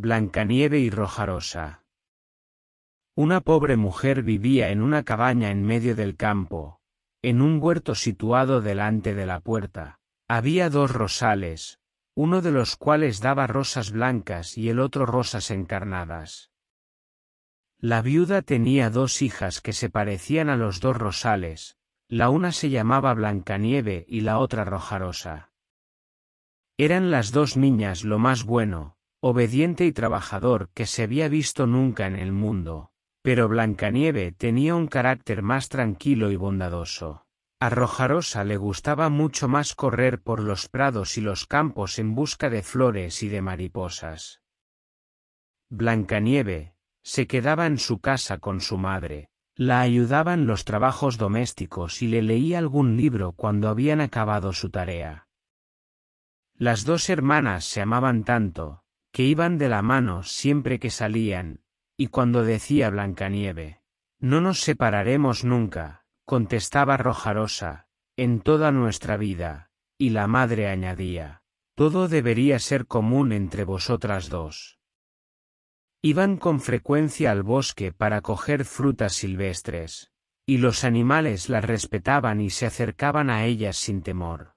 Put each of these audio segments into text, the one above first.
Blancanieve y Rojarosa. Una pobre mujer vivía en una cabaña en medio del campo, en un huerto situado delante de la puerta. Había dos rosales, uno de los cuales daba rosas blancas y el otro rosas encarnadas. La viuda tenía dos hijas que se parecían a los dos rosales, la una se llamaba Blancanieve y la otra Rojarosa. Eran las dos niñas lo más bueno, obediente y trabajador que se había visto nunca en el mundo. Pero Blancanieve tenía un carácter más tranquilo y bondadoso. A Rojarosa le gustaba mucho más correr por los prados y los campos en busca de flores y de mariposas. Blancanieve se quedaba en su casa con su madre, la ayudaba en los trabajos domésticos y le leía algún libro cuando habían acabado su tarea. Las dos hermanas se amaban tanto, que iban de la mano siempre que salían, y cuando decía Blancanieve, no nos separaremos nunca, contestaba Rojarosa, en toda nuestra vida, y la madre añadía, todo debería ser común entre vosotras dos. Iban con frecuencia al bosque para coger frutas silvestres, y los animales las respetaban y se acercaban a ellas sin temor.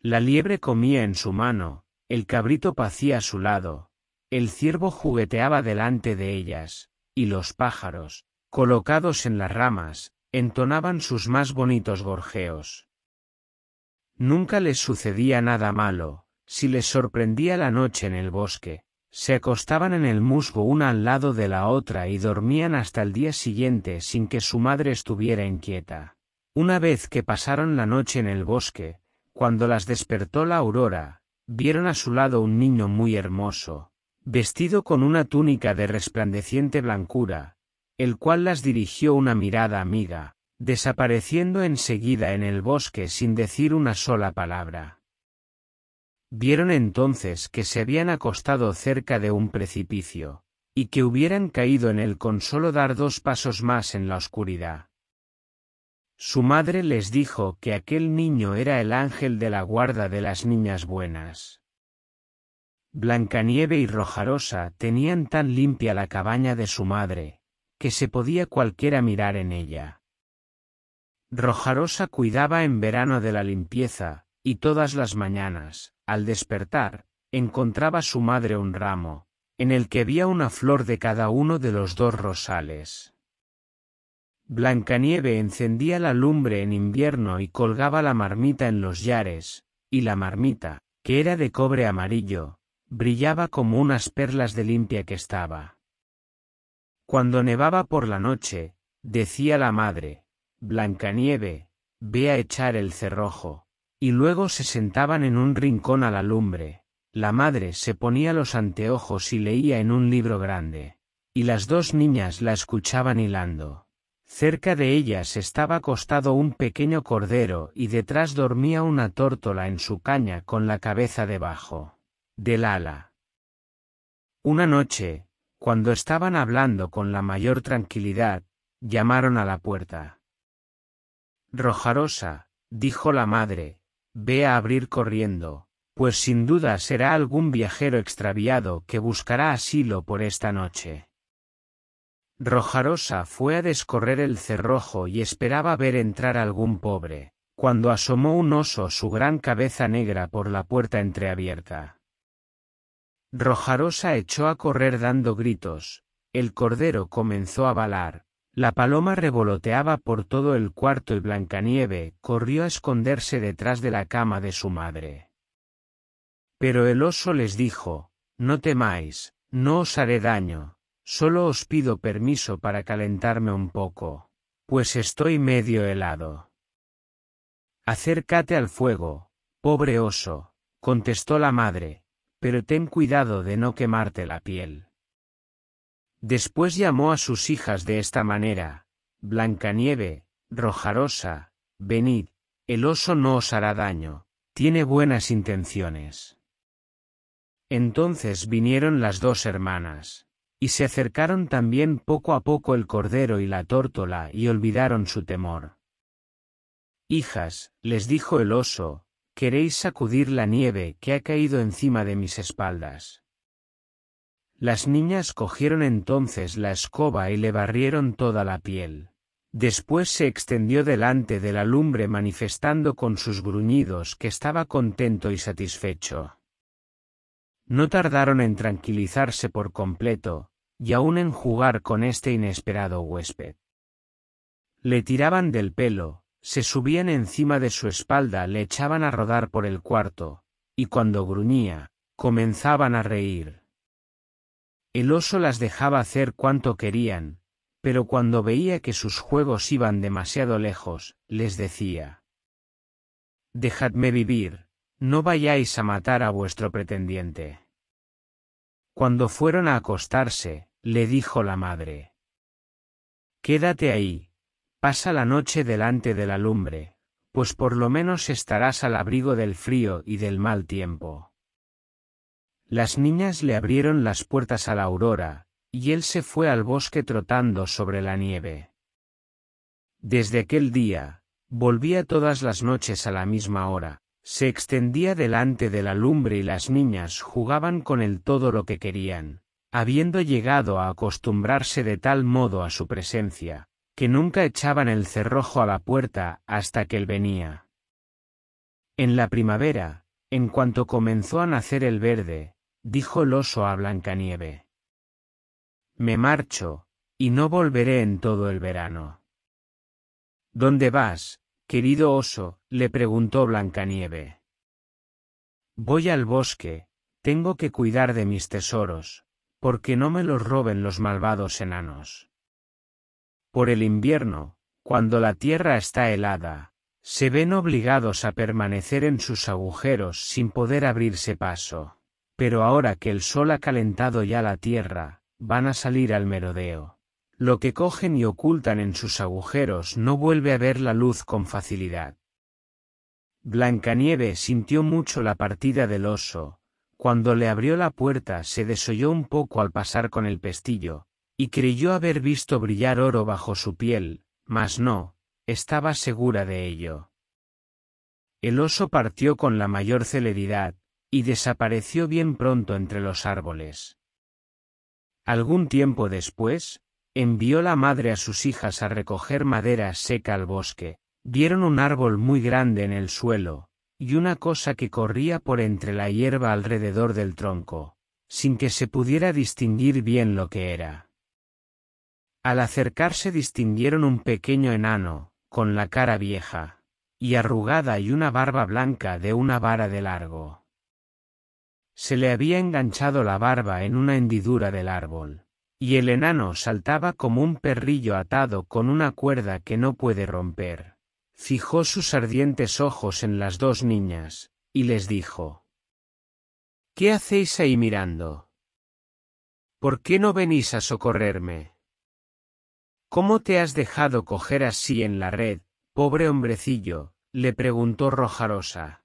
La liebre comía en su mano, el cabrito pacía a su lado, el ciervo jugueteaba delante de ellas, y los pájaros, colocados en las ramas, entonaban sus más bonitos gorjeos. Nunca les sucedía nada malo, si les sorprendía la noche en el bosque, se acostaban en el musgo una al lado de la otra y dormían hasta el día siguiente sin que su madre estuviera inquieta. Una vez que pasaron la noche en el bosque, cuando las despertó la aurora, vieron a su lado un niño muy hermoso, vestido con una túnica de resplandeciente blancura, el cual las dirigió una mirada amiga, desapareciendo enseguida en el bosque sin decir una sola palabra. Vieron entonces que se habían acostado cerca de un precipicio, y que hubieran caído en él con solo dar dos pasos más en la oscuridad. Su madre les dijo que aquel niño era el ángel de la guarda de las niñas buenas. Blancanieve y Rojarosa tenían tan limpia la cabaña de su madre, que se podía cualquiera mirar en ella. Rojarosa cuidaba en verano de la limpieza, y todas las mañanas, al despertar, encontraba su madre un ramo, en el que había una flor de cada uno de los dos rosales. Blancanieve encendía la lumbre en invierno y colgaba la marmita en los yares, y la marmita, que era de cobre amarillo, brillaba como unas perlas de limpia que estaba. Cuando nevaba por la noche, decía la madre, Blancanieve, ve a echar el cerrojo, y luego se sentaban en un rincón a la lumbre. La madre se ponía los anteojos y leía en un libro grande, y las dos niñas la escuchaban hilando. Cerca de ellas estaba acostado un pequeño cordero y detrás dormía una tórtola en su caña con la cabeza debajo del ala. Una noche, cuando estaban hablando con la mayor tranquilidad, llamaron a la puerta. Rojarosa, dijo la madre, ve a abrir corriendo, pues sin duda será algún viajero extraviado que buscará asilo por esta noche. Rojarosa fue a descorrer el cerrojo y esperaba ver entrar algún pobre, cuando asomó un oso su gran cabeza negra por la puerta entreabierta. Rojarosa echó a correr dando gritos, el cordero comenzó a balar, la paloma revoloteaba por todo el cuarto y Blancanieve corrió a esconderse detrás de la cama de su madre. Pero el oso les dijo, No temáis, no os haré daño, Solo os pido permiso para calentarme un poco, pues estoy medio helado. Acércate al fuego, pobre oso, contestó la madre, pero ten cuidado de no quemarte la piel. Después llamó a sus hijas de esta manera, Blancanieve, Rojarosa, venid, el oso no os hará daño, tiene buenas intenciones. Entonces vinieron las dos hermanas. Y se acercaron también poco a poco el cordero y la tórtola y olvidaron su temor. Hijas, les dijo el oso, queréis sacudir la nieve que ha caído encima de mis espaldas. Las niñas cogieron entonces la escoba y le barrieron toda la piel. Después se extendió delante de la lumbre manifestando con sus gruñidos que estaba contento y satisfecho. No tardaron en tranquilizarse por completo, y aún en jugar con este inesperado huésped. Le tiraban del pelo, se subían encima de su espalda, le echaban a rodar por el cuarto, y cuando gruñía, comenzaban a reír. El oso las dejaba hacer cuanto querían, pero cuando veía que sus juegos iban demasiado lejos, les decía, Dejadme vivir, no vayáis a matar a vuestro pretendiente. Cuando fueron a acostarse, le dijo la madre. Quédate ahí, pasa la noche delante de la lumbre, pues por lo menos estarás al abrigo del frío y del mal tiempo. Las niñas le abrieron las puertas a la aurora, y él se fue al bosque trotando sobre la nieve. Desde aquel día, volvía todas las noches a la misma hora, se extendía delante de la lumbre y las niñas jugaban con él todo lo que querían, habiendo llegado a acostumbrarse de tal modo a su presencia, que nunca echaban el cerrojo a la puerta hasta que él venía. En la primavera, en cuanto comenzó a nacer el verde, dijo el oso a Blancanieve. Me marcho, y no volveré en todo el verano. ¿Dónde vas, querido oso? le preguntó Blancanieve. Voy al bosque, tengo que cuidar de mis tesoros, porque no me los roben los malvados enanos. Por el invierno, cuando la tierra está helada, se ven obligados a permanecer en sus agujeros sin poder abrirse paso, pero ahora que el sol ha calentado ya la tierra, van a salir al merodeo. Lo que cogen y ocultan en sus agujeros no vuelve a ver la luz con facilidad. Blancanieve sintió mucho la partida del oso, cuando le abrió la puerta se desolló un poco al pasar con el pestillo, y creyó haber visto brillar oro bajo su piel, mas no, estaba segura de ello. El oso partió con la mayor celeridad, y desapareció bien pronto entre los árboles. Algún tiempo después, envió la madre a sus hijas a recoger madera seca al bosque, vieron un árbol muy grande en el suelo, y una cosa que corría por entre la hierba alrededor del tronco, sin que se pudiera distinguir bien lo que era. Al acercarse distinguieron un pequeño enano, con la cara vieja, y arrugada y una barba blanca de una vara de largo. Se le había enganchado la barba en una hendidura del árbol, y el enano saltaba como un perrillo atado con una cuerda que no puede romper fijó sus ardientes ojos en las dos niñas, y les dijo, ¿Qué hacéis ahí mirando? ¿Por qué no venís a socorrerme? ¿Cómo te has dejado coger así en la red, pobre hombrecillo? le preguntó Rojarosa.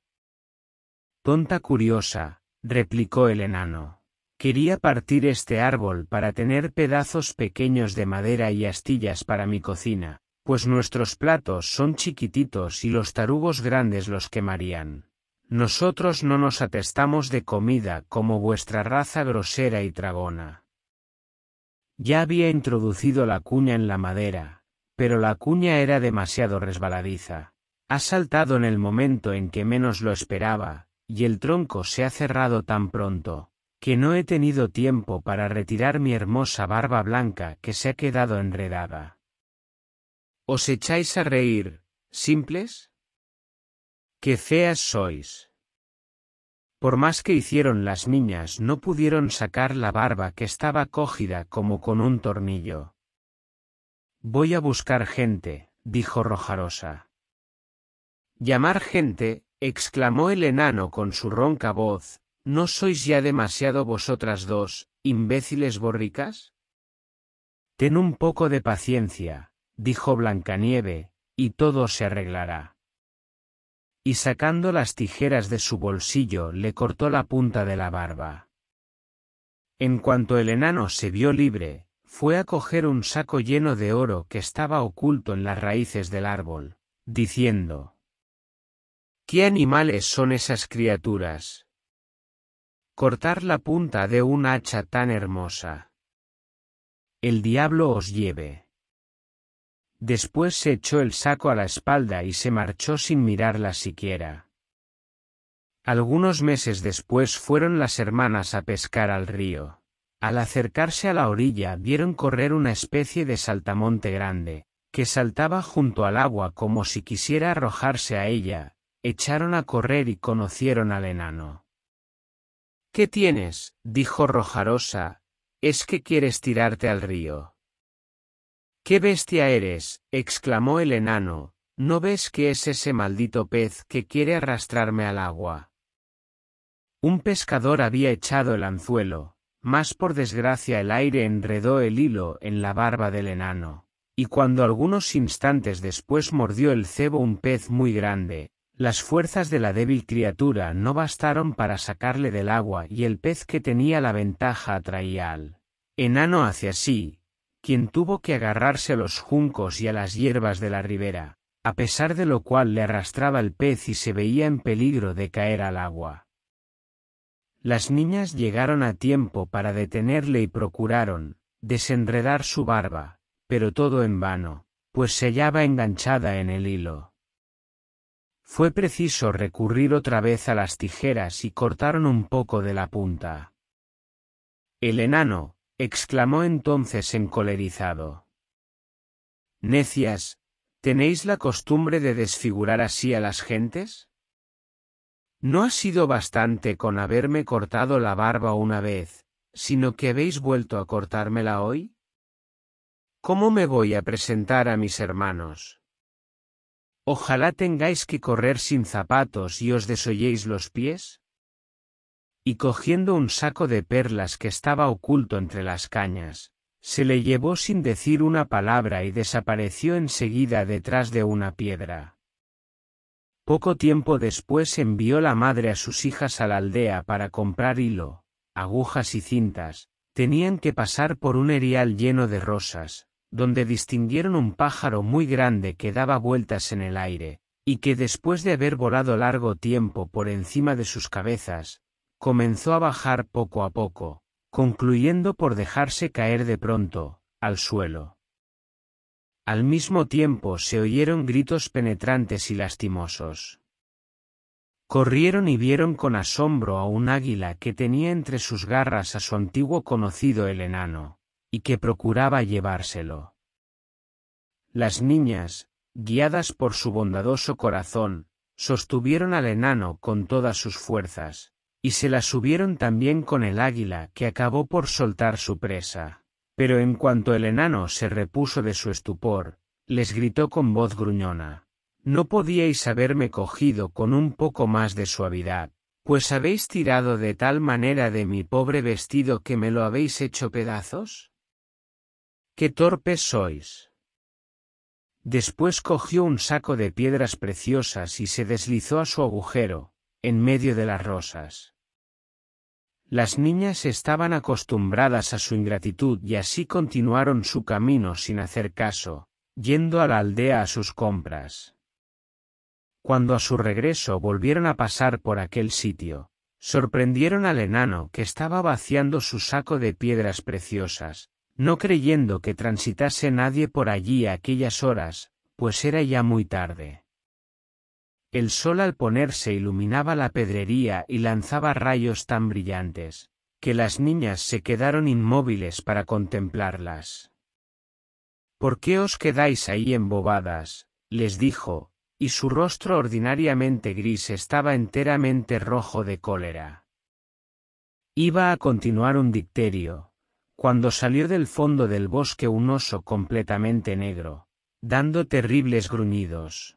Tonta curiosa, replicó el enano. Quería partir este árbol para tener pedazos pequeños de madera y astillas para mi cocina, pues nuestros platos son chiquititos y los tarugos grandes los quemarían. Nosotros no nos atestamos de comida como vuestra raza grosera y tragona. Ya había introducido la cuña en la madera, pero la cuña era demasiado resbaladiza. Ha saltado en el momento en que menos lo esperaba, y el tronco se ha cerrado tan pronto, que no he tenido tiempo para retirar mi hermosa barba blanca que se ha quedado enredada. ¿Os echáis a reír, simples? ¡Qué feas sois! Por más que hicieron las niñas no pudieron sacar la barba que estaba cogida como con un tornillo. Voy a buscar gente, dijo Rojarosa. Llamar gente, exclamó el enano con su ronca voz, ¿no sois ya demasiado vosotras dos, imbéciles borricas? Ten un poco de paciencia, dijo Blancanieve, y todo se arreglará. Y sacando las tijeras de su bolsillo le cortó la punta de la barba. En cuanto el enano se vio libre, fue a coger un saco lleno de oro que estaba oculto en las raíces del árbol, diciendo ¿Qué animales son esas criaturas? Cortar la punta de un hacha tan hermosa. El diablo os lleve. Después se echó el saco a la espalda y se marchó sin mirarla siquiera. Algunos meses después fueron las hermanas a pescar al río. Al acercarse a la orilla vieron correr una especie de saltamonte grande, que saltaba junto al agua como si quisiera arrojarse a ella, echaron a correr y conocieron al enano. ¿Qué tienes? dijo Rojarosa, es que quieres tirarte al río. ¡Qué bestia eres! exclamó el enano. ¿No ves que es ese maldito pez que quiere arrastrarme al agua? Un pescador había echado el anzuelo, mas por desgracia el aire enredó el hilo en la barba del enano, y cuando algunos instantes después mordió el cebo un pez muy grande, las fuerzas de la débil criatura no bastaron para sacarle del agua y el pez que tenía la ventaja atraía al enano hacia sí, quien tuvo que agarrarse a los juncos y a las hierbas de la ribera, a pesar de lo cual le arrastraba el pez y se veía en peligro de caer al agua. Las niñas llegaron a tiempo para detenerle y procuraron desenredar su barba, pero todo en vano, pues se hallaba enganchada en el hilo. Fue preciso recurrir otra vez a las tijeras y cortaron un poco de la punta. El enano, exclamó entonces encolerizado. Necias, ¿tenéis la costumbre de desfigurar así a las gentes? No ha sido bastante con haberme cortado la barba una vez, sino que habéis vuelto a cortármela hoy? ¿Cómo me voy a presentar a mis hermanos? Ojalá tengáis que correr sin zapatos y os desolléis los pies y cogiendo un saco de perlas que estaba oculto entre las cañas, se le llevó sin decir una palabra y desapareció enseguida detrás de una piedra. Poco tiempo después envió la madre a sus hijas a la aldea para comprar hilo, agujas y cintas, tenían que pasar por un erial lleno de rosas, donde distinguieron un pájaro muy grande que daba vueltas en el aire, y que después de haber volado largo tiempo por encima de sus cabezas, comenzó a bajar poco a poco, concluyendo por dejarse caer de pronto, al suelo. Al mismo tiempo se oyeron gritos penetrantes y lastimosos. Corrieron y vieron con asombro a un águila que tenía entre sus garras a su antiguo conocido el enano, y que procuraba llevárselo. Las niñas, guiadas por su bondadoso corazón, sostuvieron al enano con todas sus fuerzas, y se la subieron también con el águila que acabó por soltar su presa. Pero en cuanto el enano se repuso de su estupor, les gritó con voz gruñona. No podíais haberme cogido con un poco más de suavidad, pues habéis tirado de tal manera de mi pobre vestido que me lo habéis hecho pedazos. ¡Qué torpes sois! Después cogió un saco de piedras preciosas y se deslizó a su agujero, en medio de las rosas. Las niñas estaban acostumbradas a su ingratitud y así continuaron su camino sin hacer caso, yendo a la aldea a sus compras. Cuando a su regreso volvieron a pasar por aquel sitio, sorprendieron al enano que estaba vaciando su saco de piedras preciosas, no creyendo que transitase nadie por allí a aquellas horas, pues era ya muy tarde. El sol al ponerse iluminaba la pedrería y lanzaba rayos tan brillantes, que las niñas se quedaron inmóviles para contemplarlas. ¿Por qué os quedáis ahí embobadas? les dijo, y su rostro ordinariamente gris estaba enteramente rojo de cólera. Iba a continuar un dicterio, cuando salió del fondo del bosque un oso completamente negro, dando terribles gruñidos.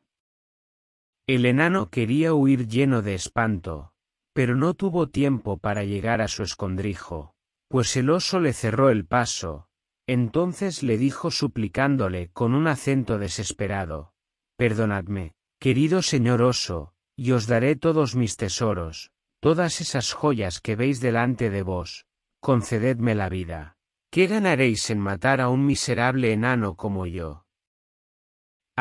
El enano quería huir lleno de espanto, pero no tuvo tiempo para llegar a su escondrijo, pues el oso le cerró el paso, entonces le dijo suplicándole con un acento desesperado, Perdonadme, querido señor oso, y os daré todos mis tesoros, todas esas joyas que veis delante de vos, concededme la vida. ¿Qué ganaréis en matar a un miserable enano como yo?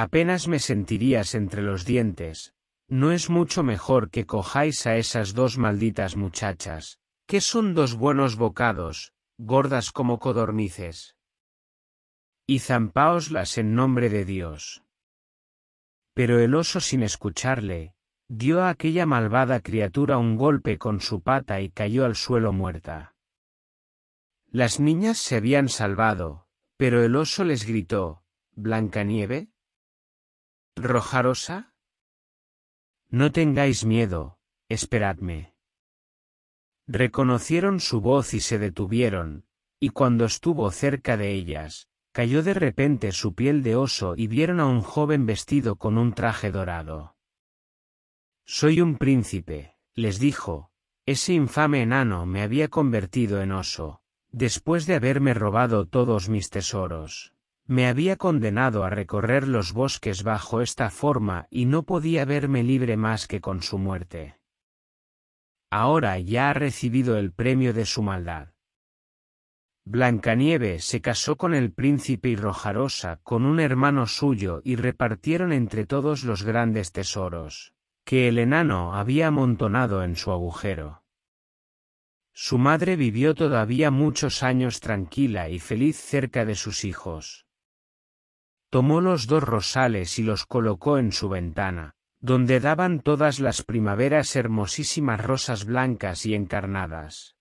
Apenas me sentirías entre los dientes. No es mucho mejor que cojáis a esas dos malditas muchachas, que son dos buenos bocados, gordas como codornices. Y zampaoslas en nombre de Dios. Pero el oso sin escucharle, dio a aquella malvada criatura un golpe con su pata y cayó al suelo muerta. Las niñas se habían salvado, pero el oso les gritó, ¿Blancanieve? Rojarosa? No tengáis miedo, esperadme. Reconocieron su voz y se detuvieron, y cuando estuvo cerca de ellas, cayó de repente su piel de oso y vieron a un joven vestido con un traje dorado. Soy un príncipe, les dijo, ese infame enano me había convertido en oso, después de haberme robado todos mis tesoros me había condenado a recorrer los bosques bajo esta forma y no podía verme libre más que con su muerte. Ahora ya ha recibido el premio de su maldad. Blancanieve se casó con el príncipe y Rojarosa con un hermano suyo y repartieron entre todos los grandes tesoros que el enano había amontonado en su agujero. Su madre vivió todavía muchos años tranquila y feliz cerca de sus hijos tomó los dos rosales y los colocó en su ventana, donde daban todas las primaveras hermosísimas rosas blancas y encarnadas.